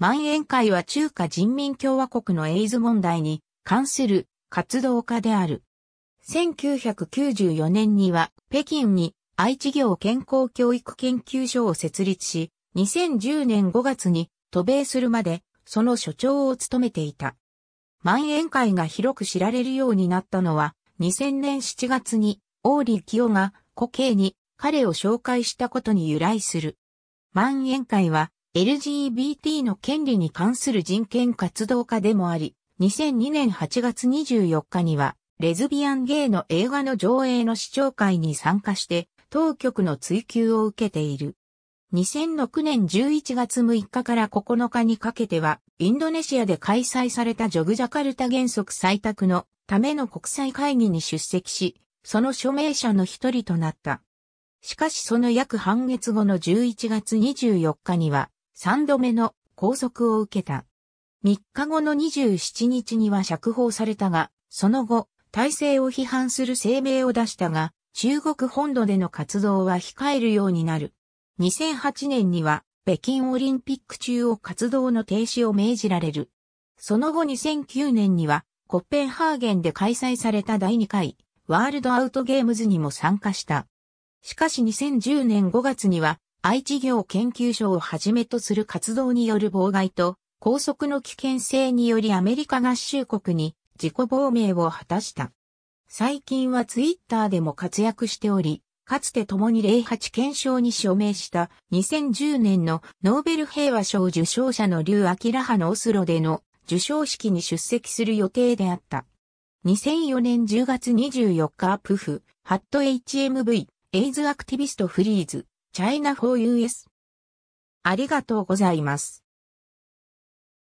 万円会は中華人民共和国のエイズ問題に関する活動家である。1994年には北京に愛知業健康教育研究所を設立し、2010年5月に渡米するまでその所長を務めていた。万円会が広く知られるようになったのは2000年7月に王立清が古慶に彼を紹介したことに由来する。万円会は LGBT の権利に関する人権活動家でもあり、2002年8月24日には、レズビアンゲイの映画の上映の視聴会に参加して、当局の追及を受けている。2006年11月6日から9日にかけては、インドネシアで開催されたジョグジャカルタ原則採択のための国際会議に出席し、その署名者の一人となった。しかしその約半月後の11月24日には、3度目の拘束を受けた。3日後の27日には釈放されたが、その後、体制を批判する声明を出したが、中国本土での活動は控えるようになる。2008年には、北京オリンピック中を活動の停止を命じられる。その後2009年には、コッペンハーゲンで開催された第2回、ワールドアウトゲームズにも参加した。しかし2010年5月には、愛知業研究所をはじめとする活動による妨害と、拘束の危険性によりアメリカ合衆国に自己亡命を果たした。最近はツイッターでも活躍しており、かつて共に08検証に署名した2010年のノーベル平和賞受賞者の劉明派のオスロでの受賞式に出席する予定であった。2004年10月24日アップフ、ハット HMV、エイズアクティビストフリーズ、China for US。ありがとうございます。